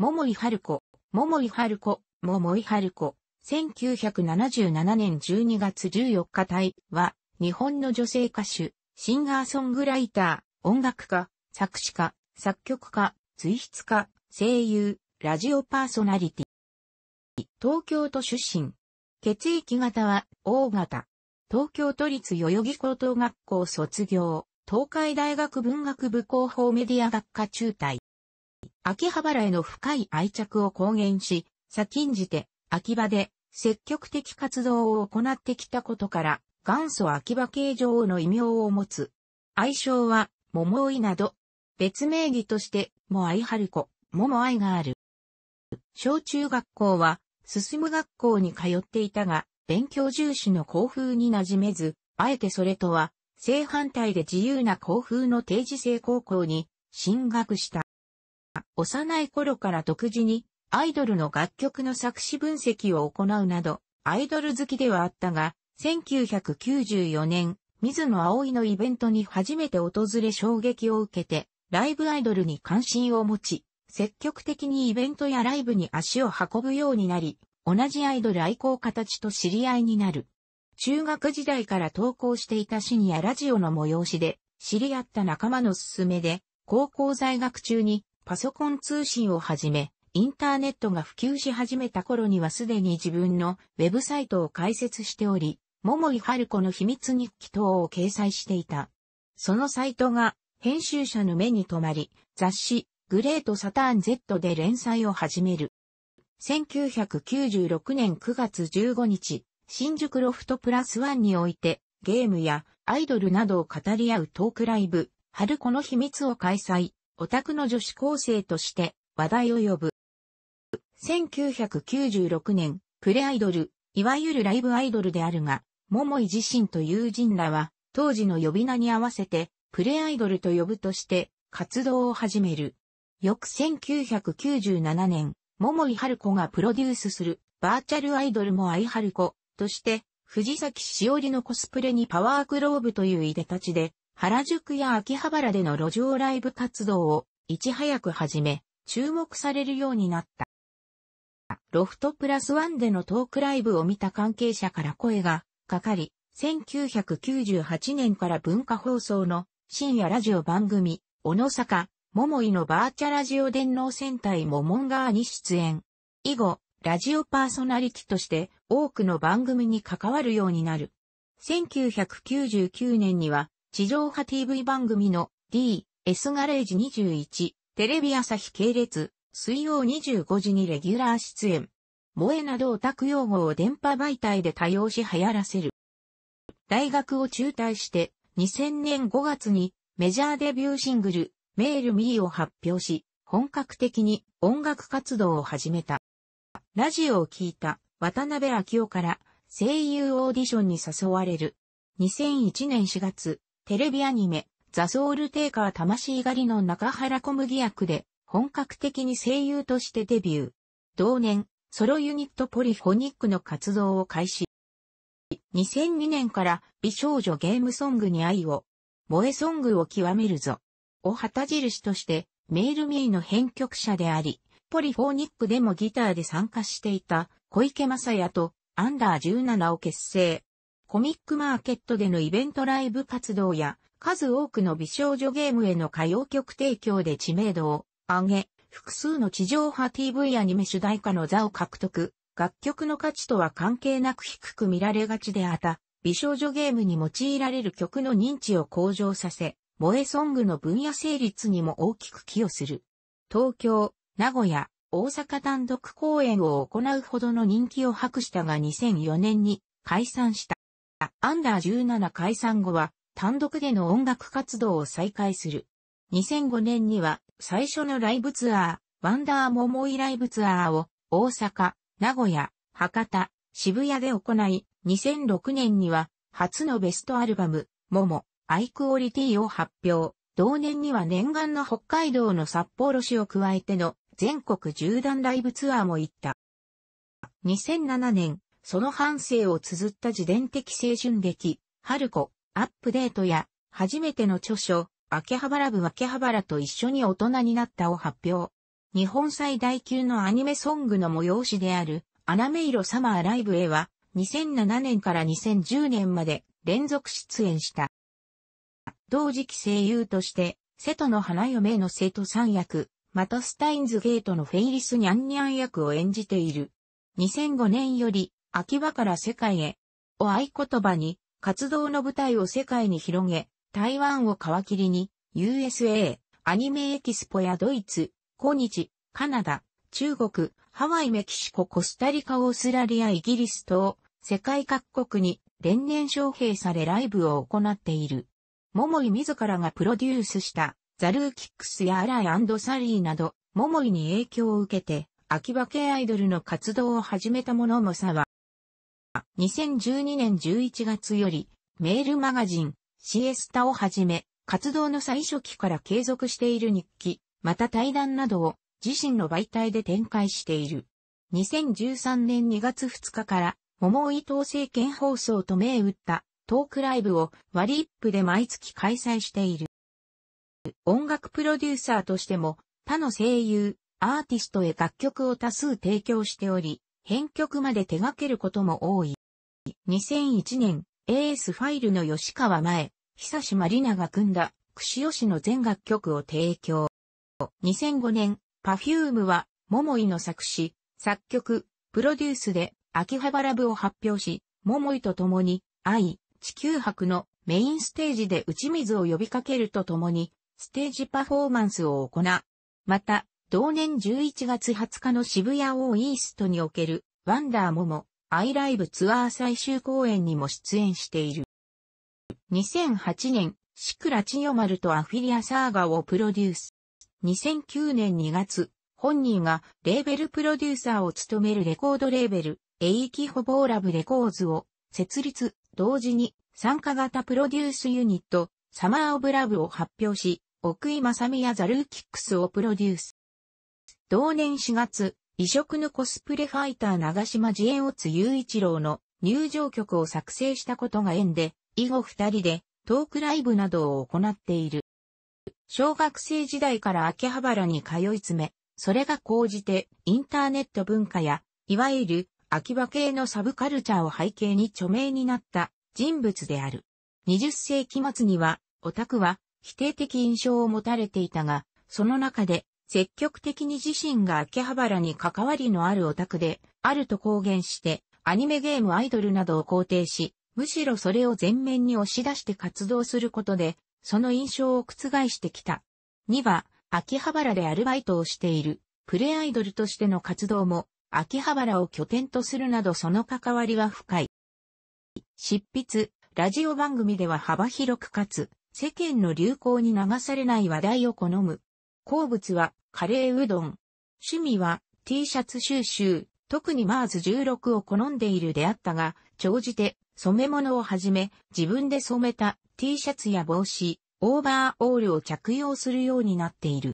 桃井春子、桃井春子、桃井春子、1977年12月14日体は、日本の女性歌手、シンガーソングライター、音楽家、作詞家、作曲家、随筆家、声優、ラジオパーソナリティ。東京都出身。血液型は、O 型。東京都立代々木高等学校卒業。東海大学文学部広報メディア学科中退。秋葉原への深い愛着を公言し、先んじて、秋葉で積極的活動を行ってきたことから、元祖秋葉系女王の異名を持つ。愛称は、桃井など、別名義として、も愛春子、桃愛がある。小中学校は、進む学校に通っていたが、勉強重視の校風に馴染めず、あえてそれとは、正反対で自由な校風の定時制高校に進学した。幼い頃から独自にアイドルの楽曲の作詞分析を行うなど、アイドル好きではあったが、1994年、水野葵のイベントに初めて訪れ衝撃を受けて、ライブアイドルに関心を持ち、積極的にイベントやライブに足を運ぶようになり、同じアイドル愛好家たちと知り合いになる。中学時代から投稿していたシニアラジオの催しで、知り合った仲間の勧めで、高校在学中にパソコン通信をはじめ、インターネットが普及し始めた頃にはすでに自分のウェブサイトを開設しており、桃井春子の秘密日記等を掲載していた。そのサイトが編集者の目に留まり、雑誌グレートサターン Z で連載を始める。1996年9月15日、新宿ロフトプラスワンにおいてゲームやアイドルなどを語り合うトークライブ、春子の秘密を開催。オタクの女子高生として話題を呼ぶ。1996年、プレアイドル、いわゆるライブアイドルであるが、桃井自身と友人らは、当時の呼び名に合わせて、プレアイドルと呼ぶとして、活動を始める。翌1997年、桃井春子がプロデュースする、バーチャルアイドルも愛春子、として、藤崎しおりのコスプレにパワーグローブといういでたちで、原宿や秋葉原での路上ライブ活動をいち早く始め、注目されるようになった。ロフトプラスワンでのトークライブを見た関係者から声がかかり、1998年から文化放送の深夜ラジオ番組、小野坂、桃井のバーチャラジオ電脳戦隊モモンガーに出演。以後、ラジオパーソナリティとして多くの番組に関わるようになる。1999年には地上波 TV 番組の D、S ガレージ21、テレビ朝日系列、水曜25時にレギュラー出演。萌えなどオタク用語を電波媒体で多用し流行らせる。大学を中退して、2000年5月にメジャーデビューシングル、メールミーを発表し、本格的に音楽活動を始めた。ラジオを聴いた渡辺明夫から声優オーディションに誘われる。2001年4月、テレビアニメ、ザ・ソウル・テイカー魂狩りの中原小麦役で、本格的に声優としてデビュー。同年、ソロユニットポリフォニックの活動を開始。2002年から美少女ゲームソングに愛を、萌えソングを極めるぞ、を旗印として、メールミーの編曲者であり、ポリフォニックでもギターで参加していた小池雅也とアンダー17を結成。コミックマーケットでのイベントライブ活動や、数多くの美少女ゲームへの歌謡曲提供で知名度を上げ、複数の地上波 TV アニメ主題歌の座を獲得、楽曲の価値とは関係なく低く見られがちであった、美少女ゲームに用いられる曲の認知を向上させ、萌えソングの分野成立にも大きく寄与する。東京、名古屋、大阪単独公演を行うほどの人気を博したが2004年に解散した。アンダー17解散後は単独での音楽活動を再開する。2005年には最初のライブツアー、ワンダーモモイライブツアーを大阪、名古屋、博多、渋谷で行い、2006年には初のベストアルバム、モモ、アイクオリティを発表。同年には念願の北海道の札幌市を加えての全国縦断ライブツアーも行った。2007年、その反省を綴った自伝的青春劇、春子、アップデートや、初めての著書、秋葉原部秋葉原と一緒に大人になったを発表。日本最大級のアニメソングの催しである、アナメイロサマーライブへは、2007年から2010年まで連続出演した。同時期声優として、瀬戸の花嫁の生徒さん役、マトスタインズゲートのフェイリスニャンニャン役を演じている。2005年より秋葉から世界へ、を合言葉に、活動の舞台を世界に広げ、台湾を皮切りに、USA、アニメエキスポやドイツ、今日、カナダ、中国、ハワイ、メキシコ、コスタリカ、オーストラリア、イギリス等、世界各国に連年招聘されライブを行っている。桃井自らがプロデュースしたザルーキックスやアライサリーなど、桃井に影響を受けて、秋葉系アイドルの活動を始めた者もさは、2012年11月よりメールマガジンシエスタをはじめ活動の最初期から継続している日記、また対談などを自身の媒体で展開している。2013年2月2日から桃井統政権放送と銘打ったトークライブを割り一歩で毎月開催している。音楽プロデューサーとしても他の声優、アーティストへ楽曲を多数提供しており、編曲まで手掛けることも多い。2001年、AS ファイルの吉川前、久島里奈が組んだ、串吉の全楽曲を提供。2005年、Perfume は、桃井の作詞、作曲、プロデュースで、秋葉原部を発表し、桃井と共に、愛、地球博のメインステージで打ち水を呼びかけるとともに、ステージパフォーマンスを行う。また、同年11月20日の渋谷オーイーストにおけるワンダーモモアイライブツアー最終公演にも出演している。2008年、シクラチヨマルとアフィリアサーガをプロデュース。2009年2月、本人がレーベルプロデューサーを務めるレコードレーベル、エイキホボーラブレコーズを設立、同時に参加型プロデュースユニット、サマーオブラブを発表し、奥井正美やザルーキックスをプロデュース。同年4月、異色のコスプレファイター長島次オツ雄一郎の入場曲を作成したことが縁で、以後二人でトークライブなどを行っている。小学生時代から秋葉原に通い詰め、それが講じてインターネット文化や、いわゆる秋葉系のサブカルチャーを背景に著名になった人物である。20世紀末にはオタクは否定的印象を持たれていたが、その中で積極的に自身が秋葉原に関わりのあるオタクで、あると公言して、アニメゲームアイドルなどを肯定し、むしろそれを前面に押し出して活動することで、その印象を覆してきた。2は、秋葉原でアルバイトをしている、プレアイドルとしての活動も、秋葉原を拠点とするなどその関わりは深い。執筆、ラジオ番組では幅広くかつ、世間の流行に流されない話題を好む。好物は、カレーうどん。趣味は T シャツ収集、特にマーズ16を好んでいるであったが、長じて染め物をはじめ、自分で染めた T シャツや帽子、オーバーオールを着用するようになっている。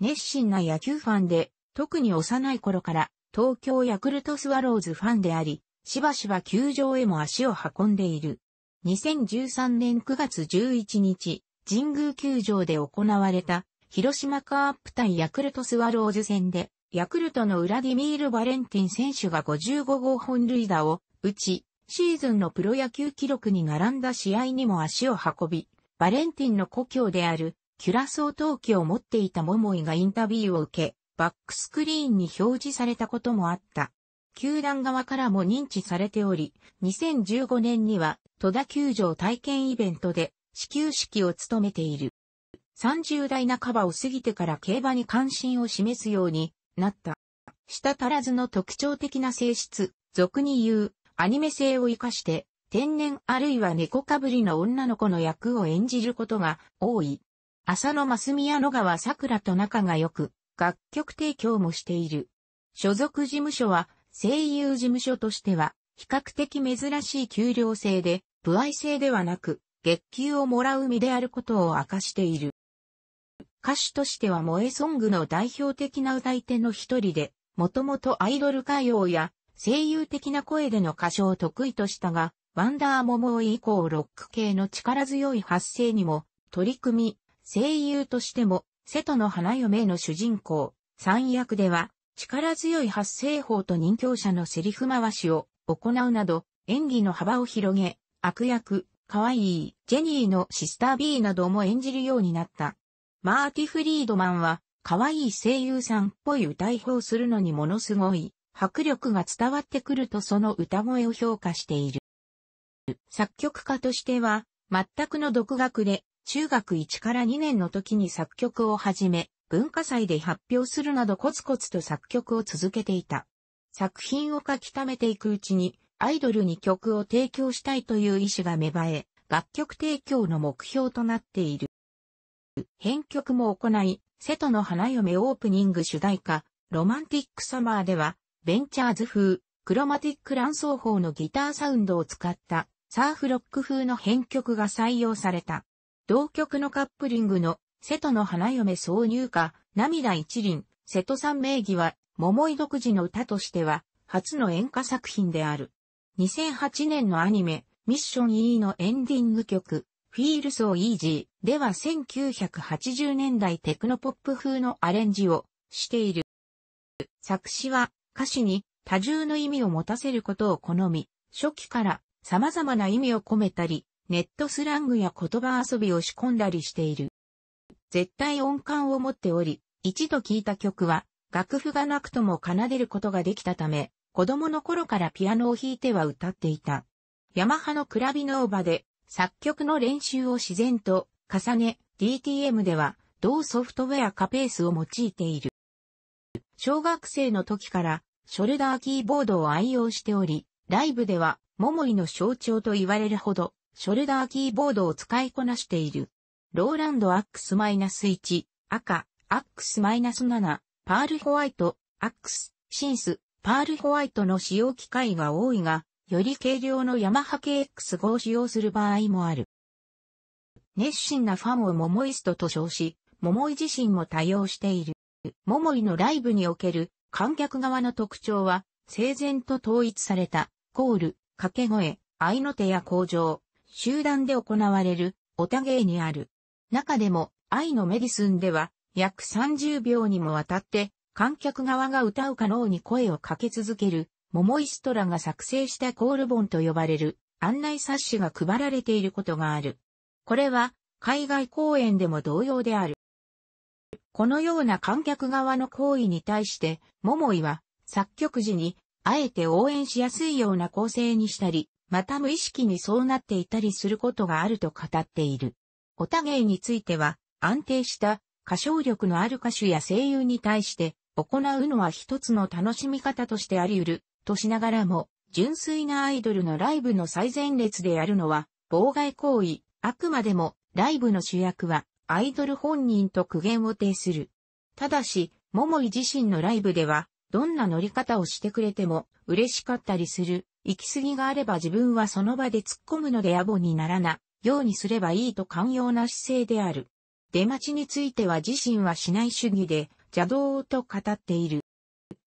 熱心な野球ファンで、特に幼い頃から東京ヤクルトスワローズファンであり、しばしば球場へも足を運んでいる。2013年9月11日、神宮球場で行われた広島カープ対ヤクルトスワローズ戦で、ヤクルトのウラディミール・バレンティン選手が55号本塁打を打ち、シーズンのプロ野球記録に並んだ試合にも足を運び、バレンティンの故郷であるキュラソー陶器を持っていた桃井がインタビューを受け、バックスクリーンに表示されたこともあった。球団側からも認知されており、2015年には戸田球場体験イベントで始球式を務めている。30代半ばを過ぎてから競馬に関心を示すようになった。下足らずの特徴的な性質、俗に言う、アニメ性を活かして、天然あるいは猫かぶりの女の子の役を演じることが多い。浅野真澄や野川桜と仲が良く、楽曲提供もしている。所属事務所は、声優事務所としては、比較的珍しい給料制で、不愛制ではなく、月給をもらう身であることを明かしている。歌手としては萌えソングの代表的な歌い手の一人で、もともとアイドル歌謡や声優的な声での歌唱を得意としたが、ワンダーモモイ以降ロック系の力強い発声にも取り組み、声優としても、瀬戸の花嫁の主人公、三役では、力強い発声法と任教者のセリフ回しを行うなど、演技の幅を広げ、悪役、可愛い、ジェニーのシスター B なども演じるようになった。マーティ・フリードマンは、可愛い声優さんっぽい歌い表するのにものすごい、迫力が伝わってくるとその歌声を評価している。作曲家としては、全くの独学で、中学1から2年の時に作曲を始め、文化祭で発表するなどコツコツと作曲を続けていた。作品を書き溜めていくうちに、アイドルに曲を提供したいという意志が芽生え、楽曲提供の目標となっている。編曲も行い、瀬戸の花嫁オープニング主題歌、ロマンティックサマーでは、ベンチャーズ風、クロマティック乱奏法のギターサウンドを使ったサーフロック風の編曲が採用された。同曲のカップリングの瀬戸の花嫁挿入歌、涙一輪、瀬戸さん名義は、桃井独自の歌としては、初の演歌作品である。2008年のアニメ、ミッション E のエンディング曲、フィールソーイージーでは1980年代テクノポップ風のアレンジをしている。作詞は歌詞に多重の意味を持たせることを好み、初期から様々な意味を込めたり、ネットスラングや言葉遊びを仕込んだりしている。絶対音感を持っており、一度聴いた曲は楽譜がなくとも奏でることができたため、子供の頃からピアノを弾いては歌っていた。ヤマハのクラビノーバで作曲の練習を自然と重ね、DTM では同ソフトウェアかペースを用いている。小学生の時からショルダーキーボードを愛用しており、ライブでは桃井の象徴と言われるほど、ショルダーキーボードを使いこなしている。ローランドアックスマイナス -1、赤、アックス -7、パールホワイト、アックス、シンス、パールホワイトの使用機会が多いが、より軽量のヤマハ KX5 を使用する場合もある。熱心なファンを桃イストと称し、桃井自身も多用している。桃井のライブにおける観客側の特徴は、整然と統一された、コール、掛け声、合いの手や向上、集団で行われる、おたげにある。中でも、愛のメディスンでは、約30秒にもわたって、観客側が歌うか能に声をかけ続ける、桃イストラが作成したコール本と呼ばれる案内冊子が配られていることがある。これは海外公演でも同様である。このような観客側の行為に対して、桃井は作曲時にあえて応援しやすいような構成にしたり、また無意識にそうなっていたりすることがあると語っている。タゲイについては安定した歌唱力のある歌手や声優に対して行うのは一つの楽しみ方としてあり得るとしながらも、純粋なアイドルのライブの最前列でやるのは、妨害行為、あくまでも、ライブの主役は、アイドル本人と苦言を呈する。ただし、桃井自身のライブでは、どんな乗り方をしてくれても、嬉しかったりする。行き過ぎがあれば自分はその場で突っ込むので野暮にならな、ようにすればいいと寛容な姿勢である。出待ちについては自身はしない主義で、邪道と語っている。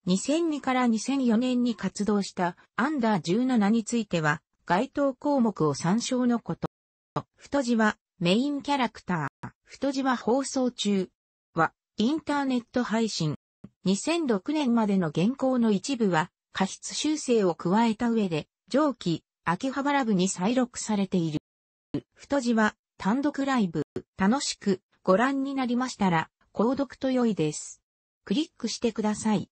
2002から2004年に活動したアンダー17については、該当項目を参照のこと。太字はメインキャラクター。太字は放送中はインターネット配信。2006年までの原稿の一部は過失修正を加えた上で上記秋葉原部に再録されている。太字は単独ライブ楽しくご覧になりましたら購読と良いです。クリックしてください。